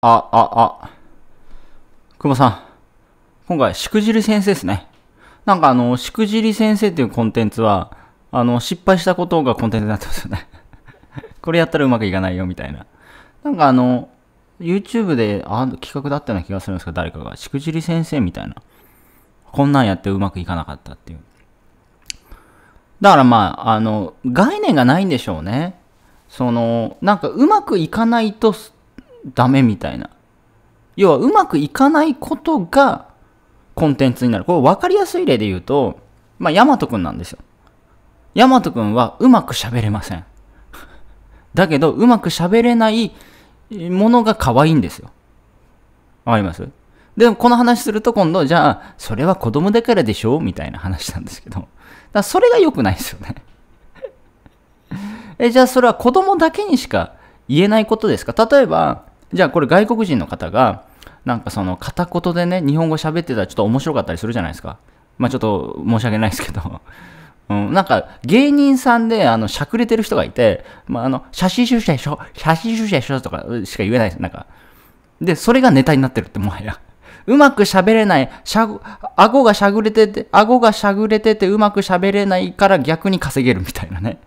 あ、あ、あ。久保さん。今回、しくじり先生ですね。なんかあの、しくじり先生っていうコンテンツは、あの、失敗したことがコンテンツになってますよね これやったらうまくいかないよ、みたいな。なんかあの、YouTube で、あ、企画だったような気がするんですけど、誰かが。しくじり先生みたいな。こんなんやってうまくいかなかったっていう。だからまあ、あの、概念がないんでしょうね。その、なんかうまくいかないと、ダメみたいな。要はうまくいかないことがコンテンツになる。これ分かりやすい例で言うと、まあ、ヤマトくんなんですよ。ヤマトくんはうまく喋れません。だけど、うまく喋れないものが可愛いんですよ。わかりますでも、この話すると今度、じゃあ、それは子供だからでしょみたいな話なんですけど。だそれが良くないですよねえ、じゃあそれは子供だけにしか言えないことですか例えば、じゃあこれ外国人の方が、なんかその片言でね、日本語喋ってたらちょっと面白かったりするじゃないですか。まあちょっと申し訳ないですけど。うん、なんか芸人さんであのしゃくれてる人がいて、まあ、あの写真者社しょ、写真者社しょとかしか言えないです、なんか。で、それがネタになってるって、もはや。うまく喋れない、しゃぐ、顎がしゃぐれてて、顎がしゃぐれててうまく喋れないから逆に稼げるみたいなね。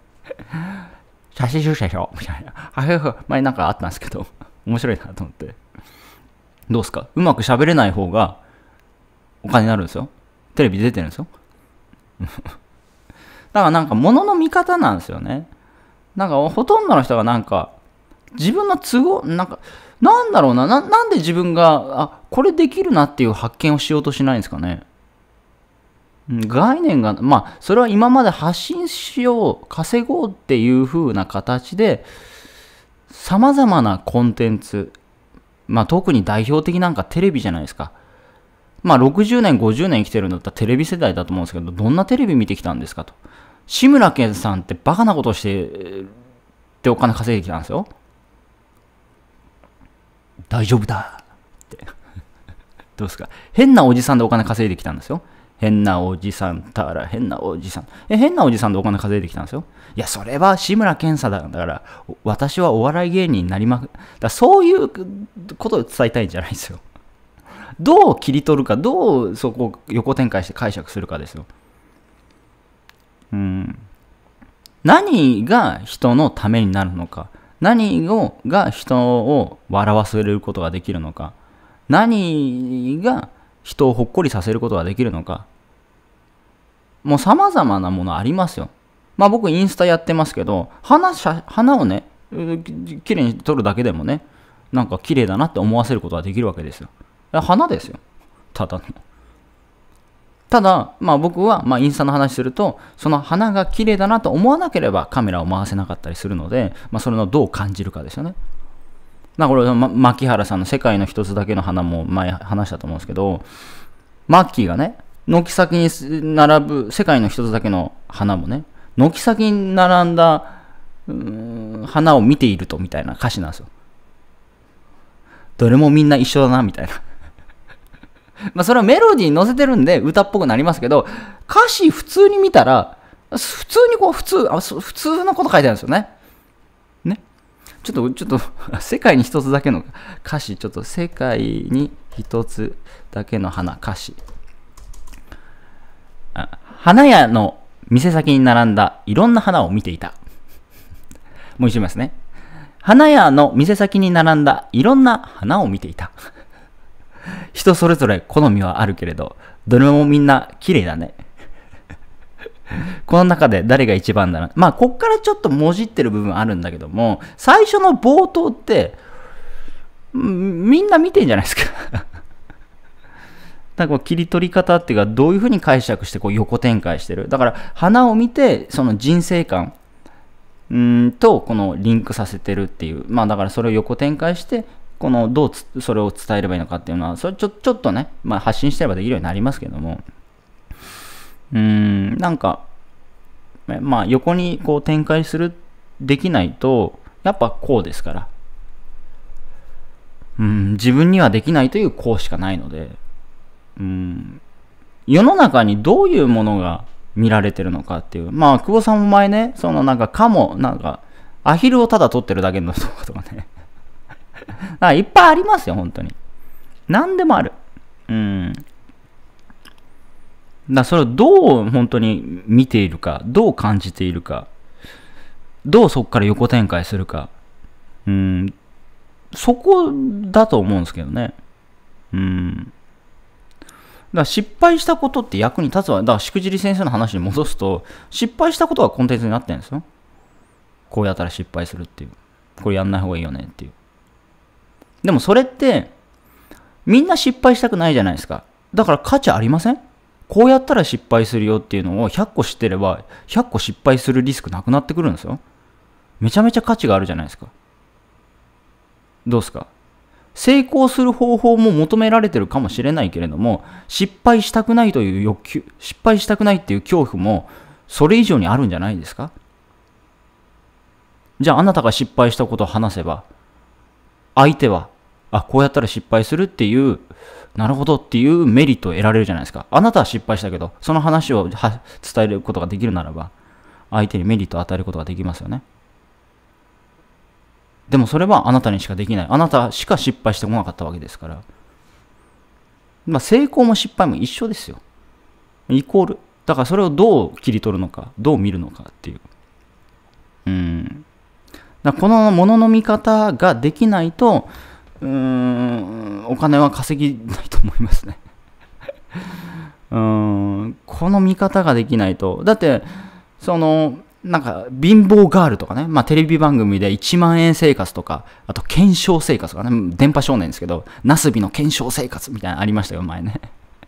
写真者社しょみたいな。あ、ふふ、前なんかあったんですけど。面白いなと思って。どうすかうまく喋れない方がお金になるんですよ。テレビ出てるんですよ。だからなんか物の見方なんですよね。なんかほとんどの人がなんか自分の都合、なんか、なんだろうな、ななんで自分が、あ、これできるなっていう発見をしようとしないんですかね。概念が、まあ、それは今まで発信しよう、稼ごうっていう風な形で、さまざまなコンテンツ、まあ、特に代表的なんかテレビじゃないですか。まあ、60年、50年生きてるんだったらテレビ世代だと思うんですけど、どんなテレビ見てきたんですかと。志村けんさんってバカなことしてってお金稼いできたんですよ。大丈夫だって。どうですか変なおじさんでお金稼いできたんですよ。変なおじさんたら変なおじさんえ変なおじさんでお金稼いできたんですよいやそれは志村けんさだから私はお笑い芸人になりまくだそういうことを伝えたいんじゃないんですよどう切り取るかどうそこを横展開して解釈するかですようん何が人のためになるのか何をが人を笑わせることができるのか何が人をほっこりさせることができるのかもう様々なものありますよ。まあ僕インスタやってますけど、花花をね、綺麗に撮るだけでもね、なんか綺麗だなって思わせることができるわけですよ。花ですよ。ただの。ただ、まあ僕は、まあインスタの話すると、その花が綺麗だなと思わなければカメラを回せなかったりするので、まあそれのどう感じるかですよね。だから、ま、牧原さんの世界の一つだけの花も前話したと思うんですけど、マッキーがね、軒先に並ぶ、世界の一つだけの花もね、軒先に並んだ、うん、花を見ていると、みたいな歌詞なんですよ。どれもみんな一緒だな、みたいな。まあそれはメロディーに乗せてるんで歌っぽくなりますけど、歌詞普通に見たら、普通にこう、普通、あ普通のこと書いてあるんですよね。ね。ちょっと、ちょっと、世界に一つだけの歌詞、ちょっと世界に一つだけの花、歌詞。花屋の店先に並んだいろんな花を見ていた。もう一度言いますね。花屋の店先に並んだいろんな花を見ていた。人それぞれ好みはあるけれど、どれもみんな綺麗だね。この中で誰が一番だな。まあ、こっからちょっともじってる部分あるんだけども、最初の冒頭って、みんな見てんじゃないですかなんか切り取り方っていうか、どういうふうに解釈してこう横展開してる。だから、花を見て、その人生観うんと、このリンクさせてるっていう。まあ、だからそれを横展開して、この、どうそれを伝えればいいのかっていうのは、それちょ、ちょっとね、まあ、発信してればできるようになりますけども。うん、なんか、まあ、横にこう展開する、できないと、やっぱこうですから。うん、自分にはできないというこうしかないので。うん、世の中にどういうものが見られてるのかっていう。まあ、久保さんも前ね、そのなんかカモ、なんか、アヒルをただ取ってるだけの動画とかね。かいっぱいありますよ、本当に。何でもある。うん。だそれをどう本当に見ているか、どう感じているか、どうそこから横展開するか。うん。そこだと思うんですけどね。うん。だ失敗したことって役に立つわ。だから、しくじり先生の話に戻すと、失敗したことがコンテンツになってるんですよ。こうやったら失敗するっていう。これやんない方がいいよねっていう。でもそれって、みんな失敗したくないじゃないですか。だから価値ありませんこうやったら失敗するよっていうのを100個知ってれば、100個失敗するリスクなくなってくるんですよ。めちゃめちゃ価値があるじゃないですか。どうですか成功する方法も求められてるかもしれないけれども、失敗したくないという欲求、失敗したくないっていう恐怖も、それ以上にあるんじゃないですかじゃああなたが失敗したことを話せば、相手は、あ、こうやったら失敗するっていう、なるほどっていうメリットを得られるじゃないですか。あなたは失敗したけど、その話を伝えることができるならば、相手にメリットを与えることができますよね。でもそれはあなたにしかできない。あなたしか失敗してこなかったわけですから。まあ、成功も失敗も一緒ですよ。イコール。だからそれをどう切り取るのか、どう見るのかっていう。うん。だこのものの見方ができないと、うん、お金は稼ぎないと思いますね。うん、この見方ができないと。だって、その、なんか、貧乏ガールとかね、まあ、テレビ番組で1万円生活とか、あと、検証生活とかね、電波少年ですけど、ナスビの検証生活みたいなのありましたよ、前ね。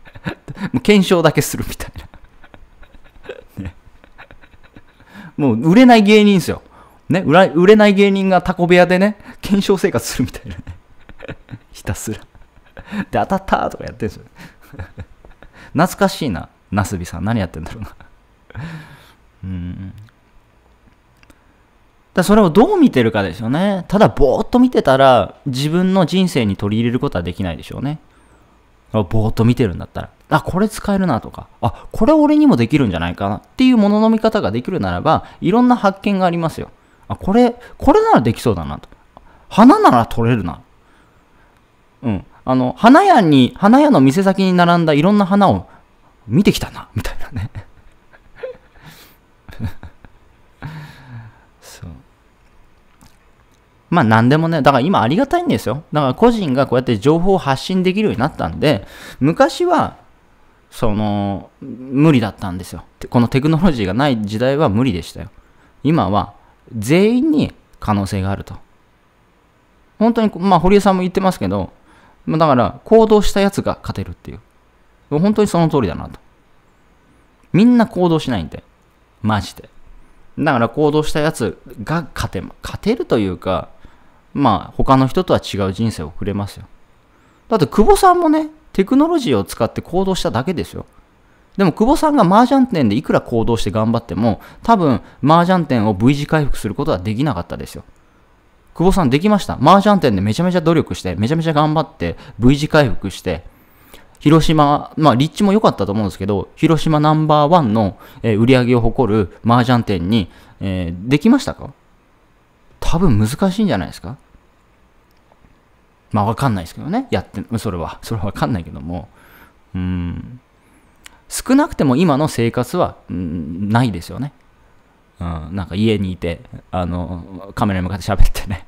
もう検証だけするみたいなね。もう、売れない芸人ですよ。ね、売れない芸人がタコ部屋でね、検証生活するみたいなね。ひたすら。で、当たったとかやってるんですよ。懐かしいな、ナスビさん。何やってんだろうな。うん。だそれをどう見てるかですよね。ただぼーっと見てたら自分の人生に取り入れることはできないでしょうね。ぼーっと見てるんだったら。あ、これ使えるなとか、あ、これ俺にもできるんじゃないかなっていうものの見方ができるならば、いろんな発見がありますよ。あ、これ、これならできそうだなと。花なら取れるな。うん。あの、花屋に、花屋の店先に並んだいろんな花を見てきたな、みたいなね。まあ何でもね、だから今ありがたいんですよ。だから個人がこうやって情報を発信できるようになったんで、昔は、その、無理だったんですよ。このテクノロジーがない時代は無理でしたよ。今は全員に可能性があると。本当に、まあ堀江さんも言ってますけど、だから行動したやつが勝てるっていう。本当にその通りだなと。みんな行動しないんで。マジで。だから行動したやつが勝て、勝てるというか、まあ、他の人とは違う人生を送れますよ。だって、久保さんもね、テクノロジーを使って行動しただけですよ。でも、久保さんが麻雀店でいくら行動して頑張っても、多分、麻雀店を V 字回復することはできなかったですよ。久保さんできました。麻雀店でめちゃめちゃ努力して、めちゃめちゃ頑張って、V 字回復して、広島、まあ、立地も良かったと思うんですけど、広島ナンバーワンの、え売り上げを誇る麻雀店に、えー、できましたか多分難しいんじゃないですかまあわかんないですけどね。やって、それは。それはわかんないけども。うん。少なくても今の生活は、うん、ないですよね。うん。なんか家にいて、あの、カメラに向かって喋ってね。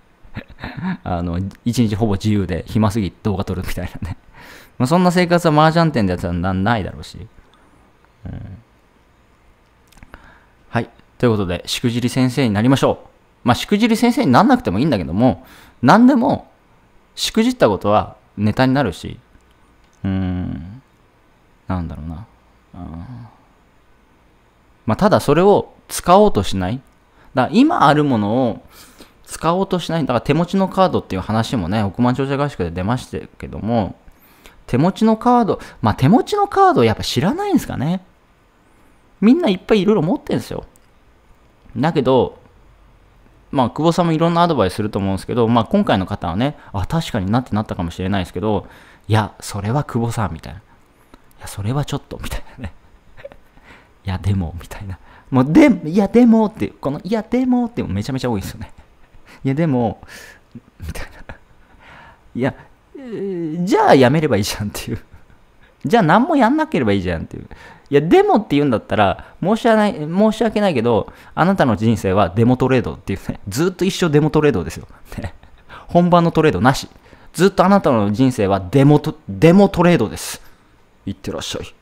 あの、一日ほぼ自由で暇すぎ動画撮るみたいなね。まあそんな生活は麻雀店でやったらないだろうし。うん、はい。ということで、しくじり先生になりましょう。まあ、しくじり先生になんなくてもいいんだけども、何でも、しくじったことはネタになるし、うーん、なんだろうな。うん、まあ、ただそれを使おうとしない。だから今あるものを使おうとしない。だから手持ちのカードっていう話もね、億万長者合宿で出ましたけども、手持ちのカード、まあ、手持ちのカードやっぱ知らないんですかね。みんないっぱいいろいろ持ってるんですよ。だけど、まあ、久保さんもいろんなアドバイスすると思うんですけど、まあ、今回の方はね、あ、確かになってなったかもしれないですけど、いや、それは久保さん、みたいな。いや、それはちょっと、みたいなね。いや、でも、みたいな。もう、で、いや、でもって、この、いや、でもってめちゃめちゃ多いですよね。いや、でも、みたいな。いや、えー、じゃあやめればいいじゃんっていう。じゃあ何もやんなければいいじゃんっていう。いや、デモって言うんだったら、申し訳ない、申し訳ないけど、あなたの人生はデモトレードっていうね、ずっと一生デモトレードですよ。ね、本番のトレードなし。ずっとあなたの人生はデモト、デモトレードです。いってらっしゃい。